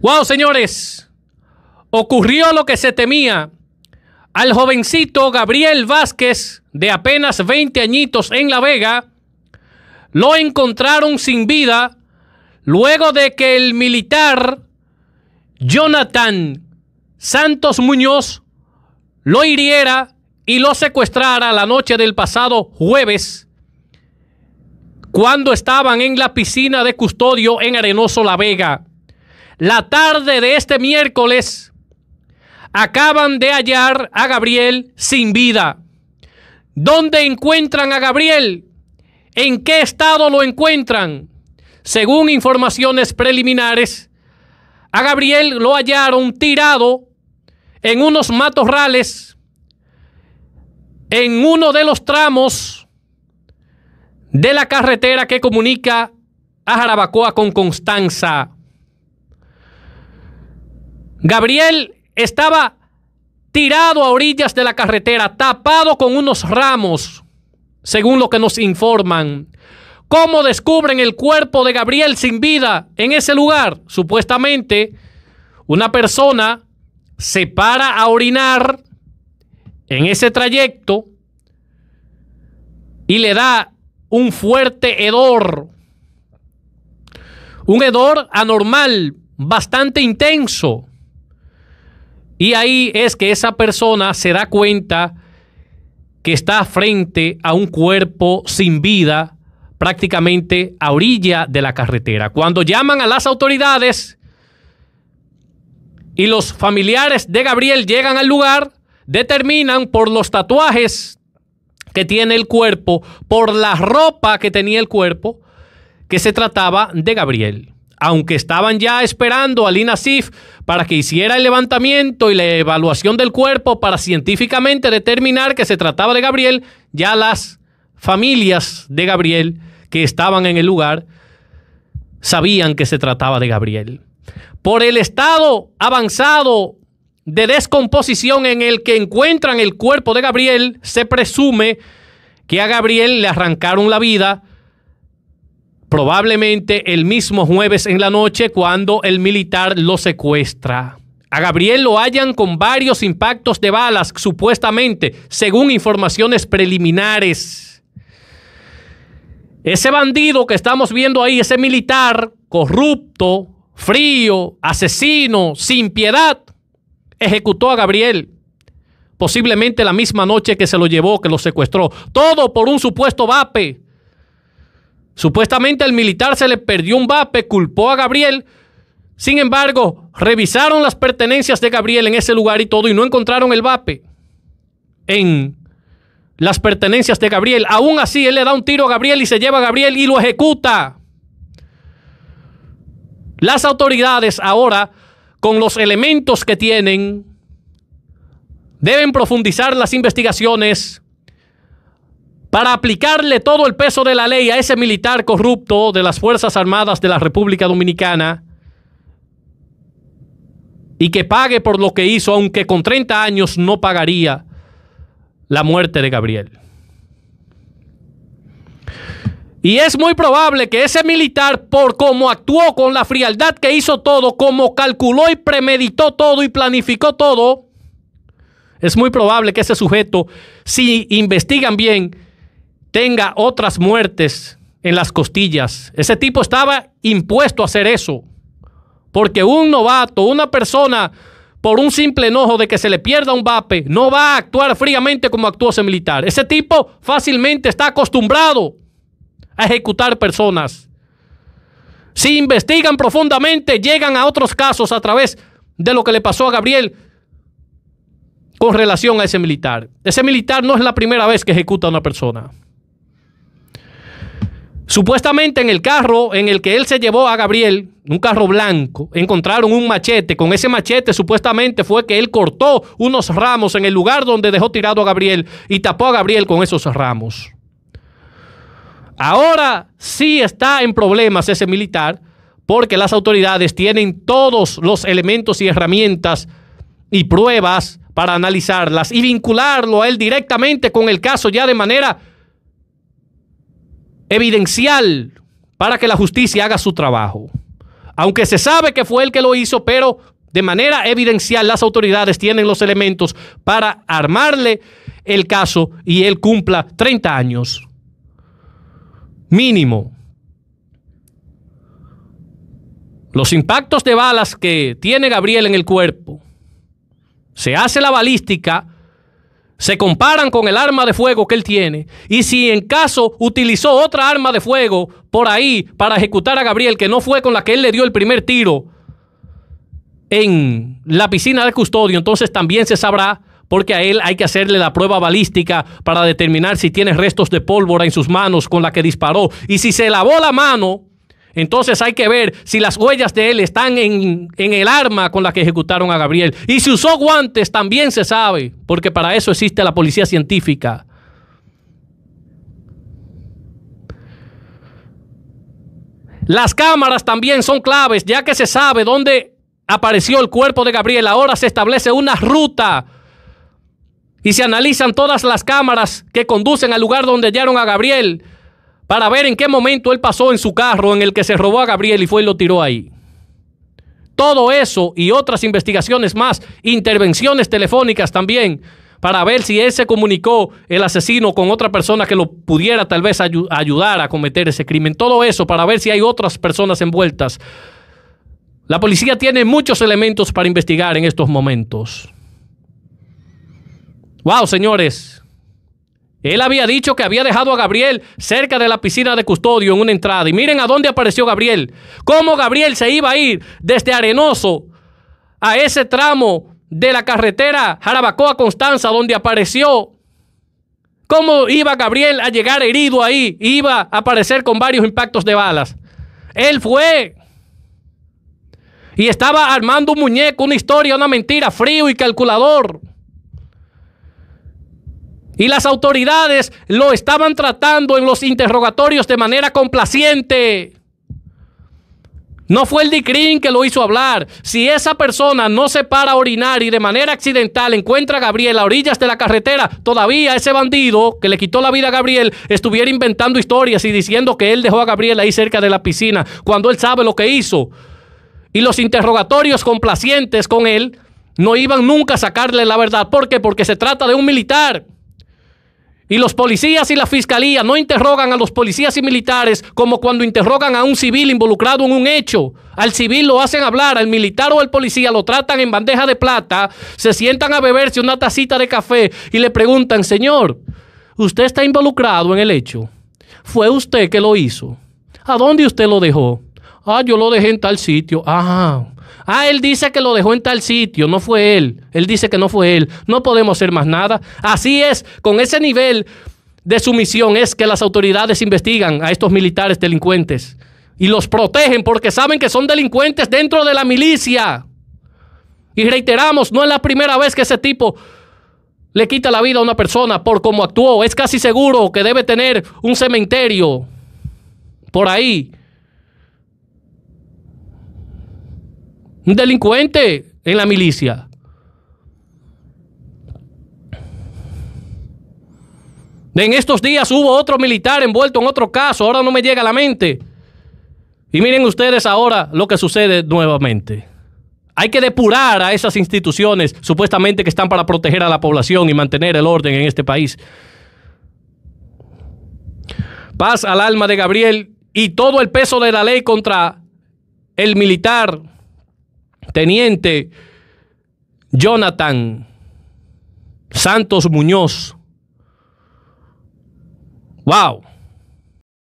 Wow, señores. Ocurrió lo que se temía. Al jovencito Gabriel Vázquez, de apenas 20 añitos en La Vega, lo encontraron sin vida luego de que el militar Jonathan Santos Muñoz lo hiriera y lo secuestrara la noche del pasado jueves cuando estaban en la piscina de custodio en Arenoso La Vega la tarde de este miércoles, acaban de hallar a Gabriel sin vida. ¿Dónde encuentran a Gabriel? ¿En qué estado lo encuentran? Según informaciones preliminares, a Gabriel lo hallaron tirado en unos matorrales, en uno de los tramos de la carretera que comunica a Jarabacoa con Constanza. Gabriel estaba tirado a orillas de la carretera, tapado con unos ramos, según lo que nos informan. ¿Cómo descubren el cuerpo de Gabriel sin vida en ese lugar? Supuestamente, una persona se para a orinar en ese trayecto y le da un fuerte hedor, un hedor anormal, bastante intenso. Y ahí es que esa persona se da cuenta que está frente a un cuerpo sin vida prácticamente a orilla de la carretera. Cuando llaman a las autoridades y los familiares de Gabriel llegan al lugar, determinan por los tatuajes que tiene el cuerpo, por la ropa que tenía el cuerpo, que se trataba de Gabriel aunque estaban ya esperando a Lina para que hiciera el levantamiento y la evaluación del cuerpo para científicamente determinar que se trataba de Gabriel, ya las familias de Gabriel que estaban en el lugar sabían que se trataba de Gabriel. Por el estado avanzado de descomposición en el que encuentran el cuerpo de Gabriel, se presume que a Gabriel le arrancaron la vida probablemente el mismo jueves en la noche cuando el militar lo secuestra. A Gabriel lo hallan con varios impactos de balas, supuestamente, según informaciones preliminares. Ese bandido que estamos viendo ahí, ese militar corrupto, frío, asesino, sin piedad, ejecutó a Gabriel, posiblemente la misma noche que se lo llevó, que lo secuestró, todo por un supuesto vape Supuestamente el militar se le perdió un vape, culpó a Gabriel. Sin embargo, revisaron las pertenencias de Gabriel en ese lugar y todo y no encontraron el vape en las pertenencias de Gabriel. Aún así, él le da un tiro a Gabriel y se lleva a Gabriel y lo ejecuta. Las autoridades ahora, con los elementos que tienen, deben profundizar las investigaciones para aplicarle todo el peso de la ley a ese militar corrupto de las Fuerzas Armadas de la República Dominicana y que pague por lo que hizo, aunque con 30 años no pagaría la muerte de Gabriel. Y es muy probable que ese militar, por cómo actuó, con la frialdad que hizo todo, como calculó y premeditó todo y planificó todo, es muy probable que ese sujeto, si investigan bien, tenga otras muertes en las costillas. Ese tipo estaba impuesto a hacer eso. Porque un novato, una persona, por un simple enojo de que se le pierda un vape, no va a actuar fríamente como actuó ese militar. Ese tipo fácilmente está acostumbrado a ejecutar personas. Si investigan profundamente, llegan a otros casos a través de lo que le pasó a Gabriel con relación a ese militar. Ese militar no es la primera vez que ejecuta a una persona. Supuestamente en el carro en el que él se llevó a Gabriel, un carro blanco, encontraron un machete. Con ese machete supuestamente fue que él cortó unos ramos en el lugar donde dejó tirado a Gabriel y tapó a Gabriel con esos ramos. Ahora sí está en problemas ese militar porque las autoridades tienen todos los elementos y herramientas y pruebas para analizarlas y vincularlo a él directamente con el caso ya de manera evidencial para que la justicia haga su trabajo. Aunque se sabe que fue el que lo hizo, pero de manera evidencial las autoridades tienen los elementos para armarle el caso y él cumpla 30 años mínimo. Los impactos de balas que tiene Gabriel en el cuerpo. Se hace la balística se comparan con el arma de fuego que él tiene. Y si en caso utilizó otra arma de fuego por ahí para ejecutar a Gabriel, que no fue con la que él le dio el primer tiro en la piscina del custodio, entonces también se sabrá porque a él hay que hacerle la prueba balística para determinar si tiene restos de pólvora en sus manos con la que disparó. Y si se lavó la mano entonces hay que ver si las huellas de él están en, el arma con la que ejecutaron a Gabriel. Y si usó guantes también se sabe, porque para eso existe la policía científica. Las cámaras también son claves, ya que se sabe dónde apareció el cuerpo de Gabriel. Ahora se establece una ruta y se analizan todas las cámaras que conducen al lugar donde hallaron a Gabriel para ver en qué momento él pasó en su carro en el que se robó a Gabriel y fue y lo tiró ahí. Todo eso y otras investigaciones más, intervenciones telefónicas también, para ver si él se comunicó el asesino con otra persona que lo pudiera tal vez ayudar a cometer ese crimen. Todo eso para ver si hay otras personas envueltas. La policía tiene muchos elementos para investigar en estos momentos. Wow, señores, él había dicho que había dejado a Gabriel cerca de la piscina de custodio en una entrada. Y miren a dónde apareció Gabriel. Cómo Gabriel se iba a ir desde Arenoso a ese tramo de la carretera Jarabacoa-Constanza donde apareció. Cómo iba Gabriel a llegar herido ahí. Iba a aparecer con varios impactos de balas. Él fue. Y estaba armando un muñeco, una historia, una mentira, frío y calculador. Y las autoridades lo estaban tratando en los interrogatorios de manera complaciente. No fue el DICRIN que lo hizo hablar. Si esa persona no se para a orinar y de manera accidental encuentra a Gabriel a orillas de la carretera, todavía ese bandido que le quitó la vida a Gabriel estuviera inventando historias y diciendo que él dejó a Gabriel ahí cerca de la piscina, cuando él sabe lo que hizo. Y los interrogatorios complacientes con él no iban nunca a sacarle la verdad. ¿Por qué? Porque se trata de un militar. Y los policías y la fiscalía no interrogan a los policías y militares como cuando interrogan a un civil involucrado en un hecho. Al civil lo hacen hablar, al militar o al policía lo tratan en bandeja de plata, se sientan a beberse una tacita de café y le preguntan, señor, ¿usted está involucrado en el hecho? ¿Fue usted que lo hizo? ¿A dónde usted lo dejó? Ah, yo lo dejé en tal sitio. ajá. Ah, Ah, él dice que lo dejó en tal sitio, no fue él. Él dice que no fue él. No podemos hacer más nada. Así es, con ese nivel de sumisión es que las autoridades investigan a estos militares delincuentes y los protegen porque saben que son delincuentes dentro de la milicia. Y reiteramos, no es la primera vez que ese tipo le quita la vida a una persona por cómo actuó. Es casi seguro que debe tener un cementerio por ahí un delincuente en la milicia. En estos días hubo otro militar envuelto en otro caso, ahora no me llega a la mente. Y miren ustedes ahora lo que sucede nuevamente. Hay que depurar a esas instituciones supuestamente que están para proteger a la población y mantener el orden en este país. Paz al alma de Gabriel y todo el peso de la ley contra el militar Teniente Jonathan Santos Muñoz. Wow.